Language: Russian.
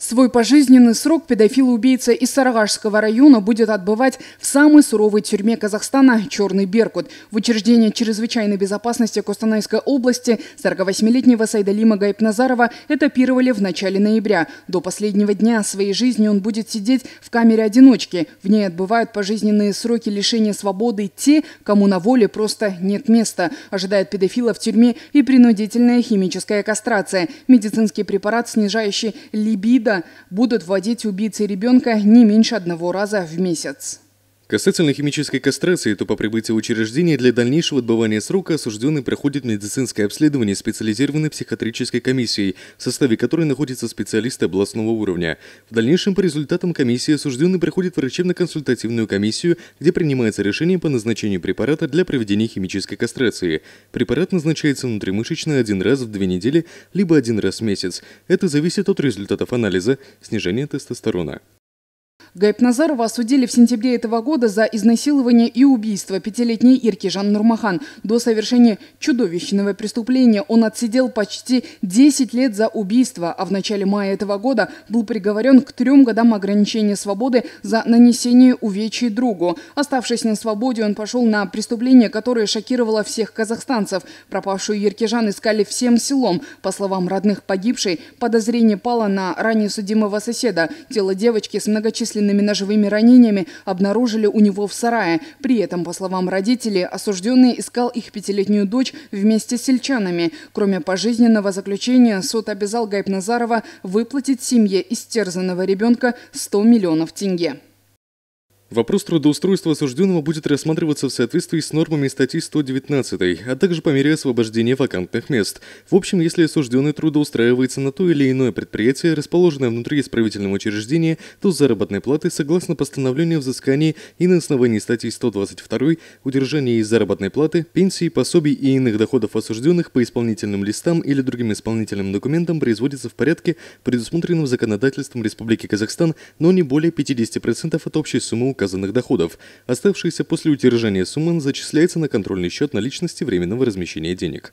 Свой пожизненный срок педофил-убийца из Сарагашского района будет отбывать в самой суровой тюрьме Казахстана «Черный Беркут». В учреждении чрезвычайной безопасности Костанайской области 48-летнего Сайдалима Гайпназарова этапировали в начале ноября. До последнего дня своей жизни он будет сидеть в камере одиночки. В ней отбывают пожизненные сроки лишения свободы те, кому на воле просто нет места. Ожидает педофила в тюрьме и принудительная химическая кастрация, медицинский препарат, снижающий либидо, вида будут вводить убийцы ребенка не меньше одного раза в месяц. Касательно химической кастрации, то по прибытии учреждения для дальнейшего отбывания срока осужденный проходит медицинское обследование специализированной психиатрической комиссией, в составе которой находятся специалисты областного уровня. В дальнейшем по результатам комиссии осужденный проходит врачебно-консультативную комиссию, где принимается решение по назначению препарата для проведения химической кастрации. Препарат назначается внутримышечно один раз в две недели, либо один раз в месяц. Это зависит от результатов анализа, снижения тестостерона. Гайпназарова осудили в сентябре этого года за изнасилование и убийство пятилетней Ирки Жан Нурмахан. До совершения чудовищного преступления он отсидел почти 10 лет за убийство, а в начале мая этого года был приговорен к трем годам ограничения свободы за нанесение увечий другу. Оставшись на свободе, он пошел на преступление, которое шокировало всех казахстанцев. Пропавшую Иркижан искали всем селом. По словам родных погибшей, подозрение пало на ранее судимого соседа. Тело девочки с многочисленными множественными ножевыми ранениями обнаружили у него в сарае. При этом, по словам родителей, осужденный искал их пятилетнюю дочь вместе с сельчанами. Кроме пожизненного заключения, суд обязал Гайб Назарова выплатить семье истерзанного ребенка 100 миллионов тенге. Вопрос трудоустройства осужденного будет рассматриваться в соответствии с нормами статьи 119, а также по мере освобождения вакантных мест. В общем, если осужденный трудоустраивается на то или иное предприятие, расположенное внутри исправительного учреждения, то заработной платы, согласно постановлению взыскания и на основании статьи 122, удержание из заработной платы, пенсии, пособий и иных доходов осужденных по исполнительным листам или другим исполнительным документам производится в порядке, предусмотренном законодательством Республики Казахстан, но не более 50% от общей суммы указанных доходов. оставшиеся после удержания сумма зачисляется на контрольный счет наличности временного размещения денег.